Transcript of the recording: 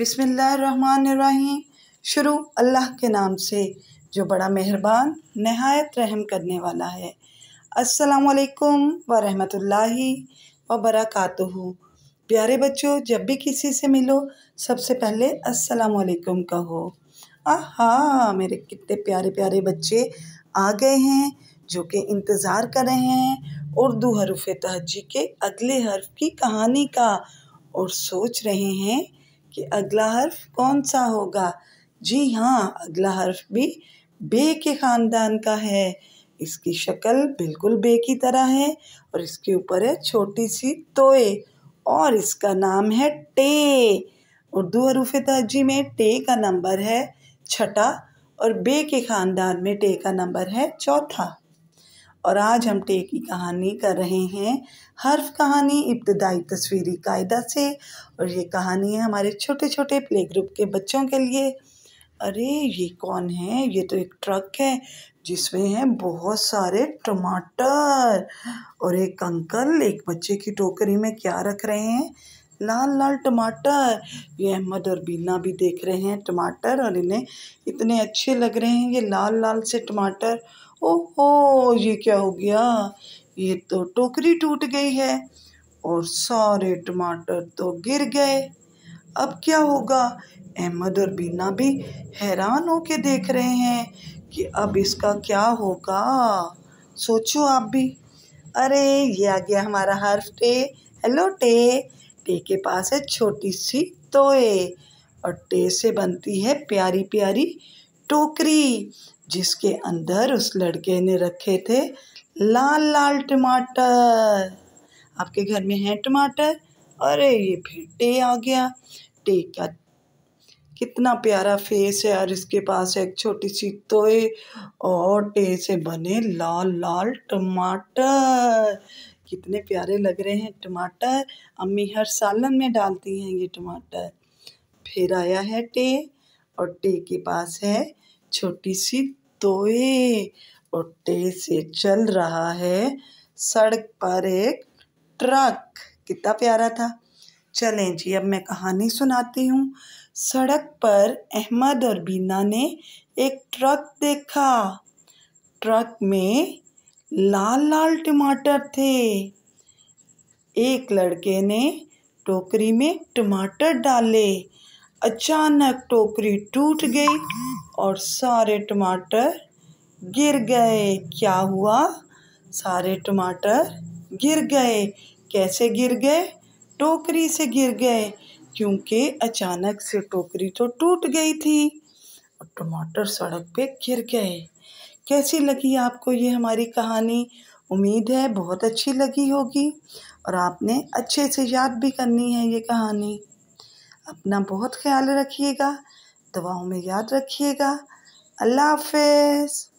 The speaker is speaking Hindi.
बिसमीम शुरू अल्लाह के नाम से जो बड़ा मेहरबान नहायत रहम करने वाला है अस्सलाम वालेकुम व रहमतुल्लाहि व बरकातुहू प्यारे बच्चों जब भी किसी से मिलो सबसे पहले अस्सलाम वालेकुम कहो आहा मेरे कितने प्यारे प्यारे बच्चे आ गए हैं जो कि इंतज़ार कर रहे हैं उर्दू हरूफ तहजी के अगले हर्फ की कहानी का और सोच रहे हैं कि अगला हर्फ कौन सा होगा जी हाँ अगला हर्फ भी बे के ख़ानदान का है इसकी शक्ल बिल्कुल बे की तरह है और इसके ऊपर है छोटी सी तोए और इसका नाम है टे उर्दू हरूफ तहजी में टे का नंबर है छठा और बे के ख़ानदान में टे का नंबर है चौथा और आज हम टे की कहानी कर रहे हैं हर्फ कहानी इब्तदाई तस्वीरी कायदा से और ये कहानी है हमारे छोटे छोटे प्ले ग्रुप के बच्चों के लिए अरे ये कौन है ये तो एक ट्रक है जिसमें है बहुत सारे टमाटर और एक अंकल एक बच्चे की टोकरी में क्या रख रहे हैं लाल लाल टमाटर ये अहमद और बीना भी देख रहे हैं टमाटर और इन्हें इतने अच्छे लग रहे हैं ये लाल लाल से टमाटर ओहो ये क्या हो गया ये तो टोकरी टूट गई है और सारे टमाटर तो गिर गए अब क्या होगा अहमद और बीना भी हैरान होके देख रहे हैं कि अब इसका क्या होगा सोचो आप भी अरे ये आ गया हमारा हर्फ टे हेलो टे टे के पास है छोटी सी तोए और टे से बनती है प्यारी प्यारी टोकरी जिसके अंदर उस लड़के ने रखे थे लाल लाल टमाटर आपके घर में है टमाटर अरे ये फिर टे आ गया टे का कितना प्यारा फेस है और इसके पास एक छोटी सी तोए और टे से बने लाल लाल टमाटर कितने प्यारे लग रहे हैं टमाटर अम्मी हर सालन में डालती हैं ये टमाटर फिर आया है टे और टे के पास है छोटी सी तोए और टे से चल रहा है सड़क पर एक ट्रक कितना प्यारा था चलें जी अब मैं कहानी सुनाती हूँ सड़क पर अहमद और बीना ने एक ट्रक देखा ट्रक में लाल लाल टमाटर थे एक लड़के ने टोकरी में टमाटर डाले अचानक टोकरी टूट गई और सारे टमाटर गिर गए क्या हुआ सारे टमाटर गिर गए कैसे गिर गए टोकरी से गिर गए क्योंकि अचानक से टोकरी तो टूट गई थी और टमाटर सड़क पे गिर गए कैसी लगी आपको ये हमारी कहानी उम्मीद है बहुत अच्छी लगी होगी और आपने अच्छे से याद भी करनी है ये कहानी अपना बहुत ख्याल रखिएगा दवाओं में याद रखिएगा अल्लाह हाफ